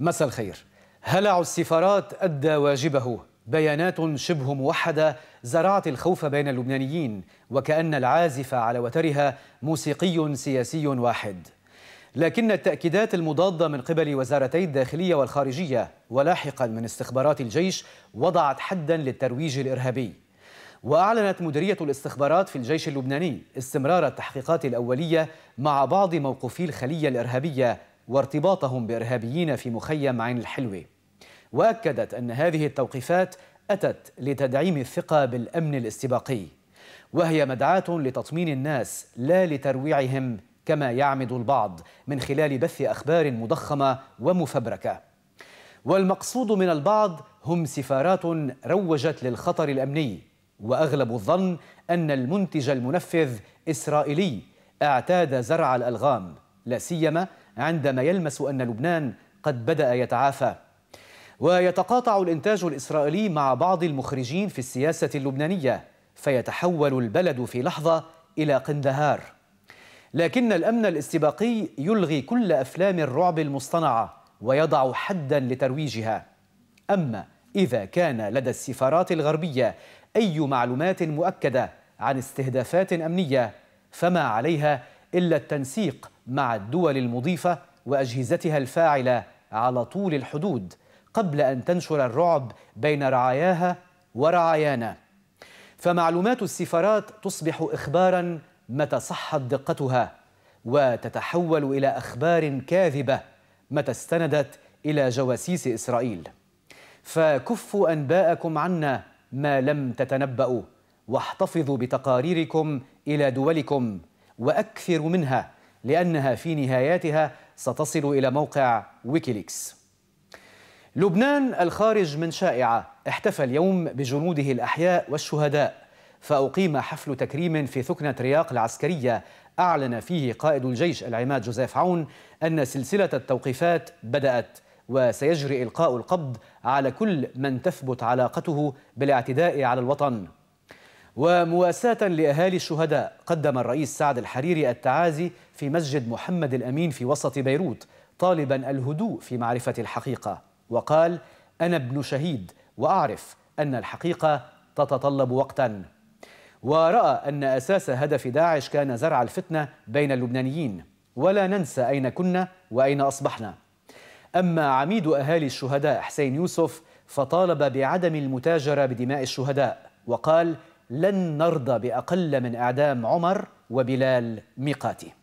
مساء الخير هلع السفارات أدى واجبه بيانات شبه موحدة زرعت الخوف بين اللبنانيين وكأن العازف على وترها موسيقي سياسي واحد لكن التأكيدات المضادة من قبل وزارتي الداخلية والخارجية ولاحقا من استخبارات الجيش وضعت حدا للترويج الإرهابي وأعلنت مديرية الاستخبارات في الجيش اللبناني استمرار التحقيقات الأولية مع بعض موقوفي الخلية الإرهابية وارتباطهم بإرهابيين في مخيم عين الحلوة وأكدت أن هذه التوقيفات أتت لتدعيم الثقة بالأمن الاستباقي وهي مدعاة لتطمين الناس لا لترويعهم كما يعمد البعض من خلال بث أخبار مضخمة ومفبركة والمقصود من البعض هم سفارات روجت للخطر الأمني وأغلب الظن أن المنتج المنفذ إسرائيلي اعتاد زرع الألغام لا سيما عندما يلمس أن لبنان قد بدأ يتعافى ويتقاطع الإنتاج الإسرائيلي مع بعض المخرجين في السياسة اللبنانية فيتحول البلد في لحظة إلى قندهار لكن الأمن الاستباقي يلغي كل أفلام الرعب المصطنعة ويضع حدا لترويجها أما إذا كان لدى السفارات الغربية أي معلومات مؤكدة عن استهدافات أمنية فما عليها إلا التنسيق مع الدول المضيفة وأجهزتها الفاعلة على طول الحدود قبل أن تنشر الرعب بين رعاياها ورعايانا فمعلومات السفارات تصبح إخباراً متى صحت دقتها وتتحول إلى أخبار كاذبة متى استندت إلى جواسيس إسرائيل فكفوا أنباءكم عنا ما لم تتنبأوا واحتفظوا بتقاريركم إلى دولكم وأكثروا منها لأنها في نهاياتها ستصل إلى موقع ويكيليكس لبنان الخارج من شائعة احتفى اليوم بجنوده الأحياء والشهداء فأقيم حفل تكريم في ثكنة رياق العسكرية أعلن فيه قائد الجيش العماد جوزيف عون أن سلسلة التوقيفات بدأت وسيجري إلقاء القبض على كل من تثبت علاقته بالاعتداء على الوطن ومواساة لأهالي الشهداء قدم الرئيس سعد الحريري التعازي في مسجد محمد الأمين في وسط بيروت طالبا الهدوء في معرفة الحقيقة وقال أنا ابن شهيد وأعرف أن الحقيقة تتطلب وقتا ورأى أن أساس هدف داعش كان زرع الفتنة بين اللبنانيين ولا ننسى أين كنا وأين أصبحنا أما عميد أهالي الشهداء حسين يوسف فطالب بعدم المتاجرة بدماء الشهداء وقال لن نرضى بأقل من أعدام عمر وبلال ميقاتي